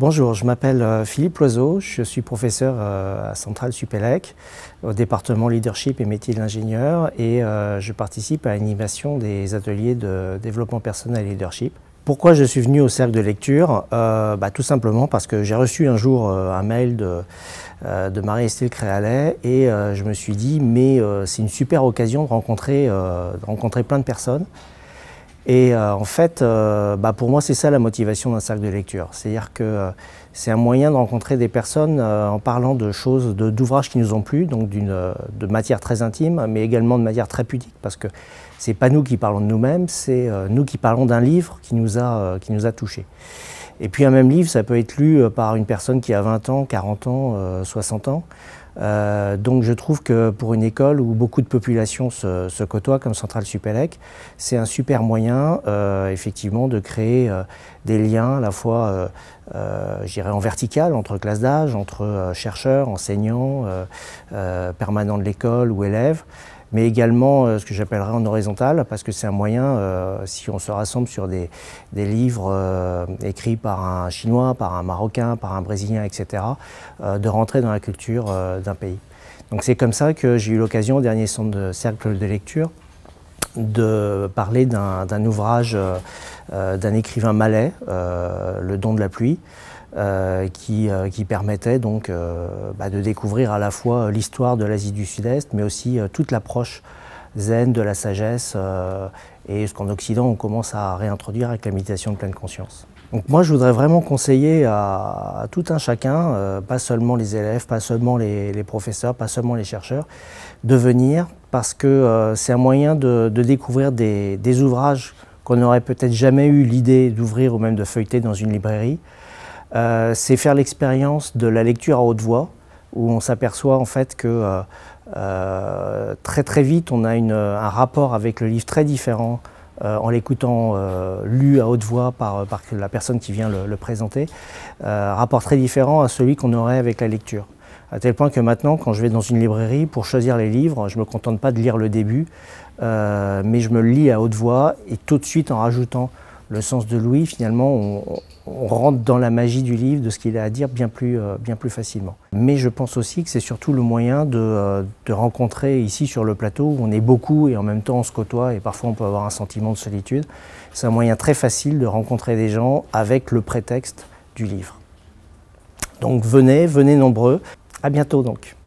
Bonjour, je m'appelle euh, Philippe Loiseau, je suis professeur euh, à Centrale Supélec, au département leadership et métier d'ingénieur et euh, je participe à l'animation des ateliers de développement personnel et leadership pourquoi je suis venu au cercle de lecture euh, bah, Tout simplement parce que j'ai reçu un jour euh, un mail euh, de, Marie-Estelle Créalet et je me suis dit mais c'est une super occasion de rencontrer plein de personnes. Et euh, en fait, euh, bah, pour moi, c'est ça la motivation d'un cercle de lecture. C'est-à-dire que euh, c'est un moyen de rencontrer des personnes en parlant de choses, d'ouvrages qui nous ont plu, donc de matière très intime, mais également de matière très pudique, parce que c'est pas nous qui parlons de nous-mêmes, c'est nous qui parlons d'un livre qui nous a, qui nous a touchés. Et puis un même livre, ça peut être lu par une personne qui a 20 ans, 40 ans, 60 ans. Euh, donc je trouve que pour une école où beaucoup de populations se, côtoient, comme Centrale Supélec, c'est un super moyen euh, effectivement de créer euh, des liens à la fois, j'irais en vertical, entre classes d'âge, entre chercheurs, enseignants, permanents de l'école ou élèves, mais également euh, ce que j'appellerais en horizontal, parce que c'est un moyen, euh, si on se rassemble sur des, livres euh, écrits par un Chinois, par un Marocain, par un Brésilien, etc., de rentrer dans la culture d'un pays. Donc c'est comme ça que j'ai eu l'occasion, au dernier centre de cercle de lecture, de parler d'un ouvrage d'un écrivain malais, Le don de la pluie, euh, euh, qui, permettait donc euh, bah, de découvrir à la fois l'histoire de l'Asie du Sud-Est, mais aussi toute l'approche zen de la sagesse et ce qu'en Occident on commence à réintroduire avec la méditation de pleine conscience. Donc moi, je voudrais vraiment conseiller à, tout un chacun, pas seulement les élèves, pas seulement les, professeurs, pas seulement les chercheurs, de venir parce que c'est un moyen de, découvrir des ouvrages qu'on n'aurait peut-être jamais eu l'idée d'ouvrir ou même de feuilleter dans une librairie. Euh, c'est faire l'expérience de la lecture à haute voix, où on s'aperçoit en fait que euh, euh, très très vite on a un rapport avec le livre très différent en l'écoutant lu à haute voix par, la personne qui vient le, le présenter, rapport très différent à celui qu'on aurait avec la lecture. À tel point que maintenant, quand je vais dans une librairie pour choisir les livres, je ne me contente pas de lire le début, mais je me lis à haute voix et tout de suite en rajoutant le sens de Louis, finalement, on, rentre dans la magie du livre, de ce qu'il a à dire, bien plus, euh, bien plus facilement. Mais je pense aussi que c'est surtout le moyen de, euh, de, rencontrer ici sur le plateau, où on est beaucoup et en même temps on se côtoie et parfois on peut avoir un sentiment de solitude. C'est un moyen très facile de rencontrer des gens avec le prétexte du livre. Donc venez, venez nombreux. À bientôt donc.